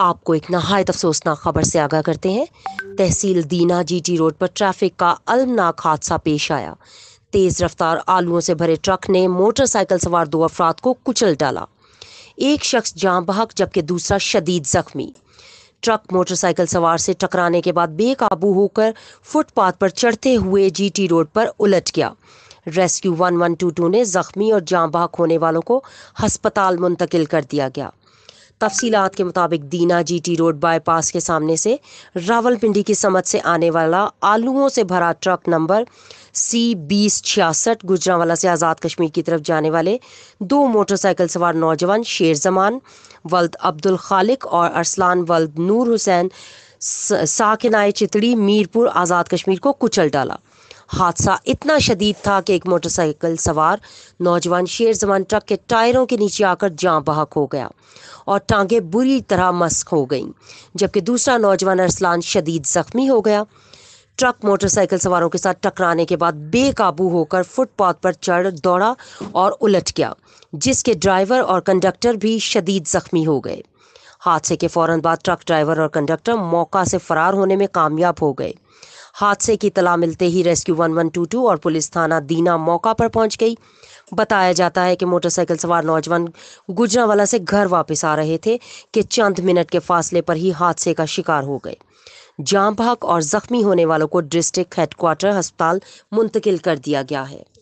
आपको एक नहायत अफसोसनाक खबर से आगाह करते हैं तहसील दीना जी जी रोड पर ट्रैफिक का अलमनाक हादसा पेश आया तेज रफ्तार आलुओं से भरे ट्रक ने मोटरसाइकिल सवार दो अफराद को कुचल डाला एक शख्स जाम बहक जबकि दूसरा शदीद जख्मी ट्रक मोटरसाइकिल सवार से टकराने के बाद बेकाबू होकर फुटपाथ पर चढ़ते हुए जीटी रोड पर उलट गया rescue one one two two ने जख्मी और जाम बहक होने वालों को हस्पताल मुंतकिल कर दिया गया तफसीत के मुताबिक दीना जीटी रोड बाईपास के सामने से रावलपिंडी की समत से आने वाला आलूओं से भरा ट्रक नंबर सी बीस छियासठ गुजरावाला से आज़ाद कश्मीर की तरफ जाने वाले दो मोटरसाइकिल सवार नौजवान शेर जमान वल्द अब्दुल खालिक और अरसलान वल्द नूर हुसैन साकिनाए चितड़ी मीरपुर आज़ाद कश्मीर को कुचल डाला हादसा इतना शदीद था कि एक मोटरसाइकिल सवार नौजवान शेर जमान ट्रक के टायरों के नीचे आकर जाँ बहक हो गया और टांगे बुरी तरह मस्क हो गईं जबकि दूसरा नौजवान अरसलान शदीद जख्मी हो गया ट्रक मोटरसाइकिल सवारों के साथ टकराने के बाद बेकाबू होकर फुटपाथ पर चढ़ दौड़ा और उलट गया जिसके ड्राइवर और कंडक्टर भी शदीद जख्मी हो गए हादसे के फौरन बाद ट्रक ड्राइवर और कंडक्टर मौका से फरार होने में कामयाब हो गए हादसे की तला मिलते ही रेस्क्यू 1122 और पुलिस थाना दीना मौका पर पहुंच गई बताया जाता है कि मोटरसाइकिल सवार नौजवान गुजरावाला से घर वापस आ रहे थे कि चंद मिनट के फासले पर ही हादसे का शिकार हो गए जाम भाग और जख्मी होने वालों को डिस्ट्रिक्ट हेडक्वार्टर अस्पताल मुंतकिल कर दिया गया है